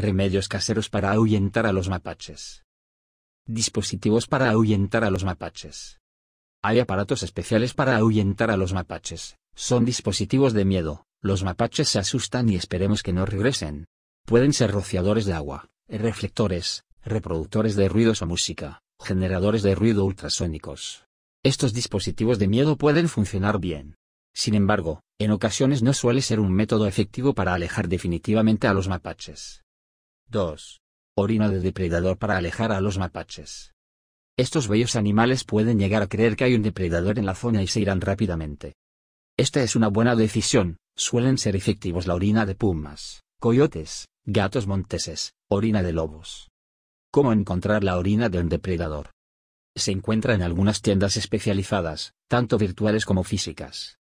Remedios caseros para ahuyentar a los mapaches. Dispositivos para ahuyentar a los mapaches. Hay aparatos especiales para ahuyentar a los mapaches. Son dispositivos de miedo. Los mapaches se asustan y esperemos que no regresen. Pueden ser rociadores de agua, reflectores, reproductores de ruidos o música, generadores de ruido ultrasónicos. Estos dispositivos de miedo pueden funcionar bien. Sin embargo, en ocasiones no suele ser un método efectivo para alejar definitivamente a los mapaches. 2. Orina de depredador para alejar a los mapaches. Estos bellos animales pueden llegar a creer que hay un depredador en la zona y se irán rápidamente. Esta es una buena decisión, suelen ser efectivos la orina de pumas, coyotes, gatos monteses, orina de lobos. ¿Cómo encontrar la orina de un depredador? Se encuentra en algunas tiendas especializadas, tanto virtuales como físicas.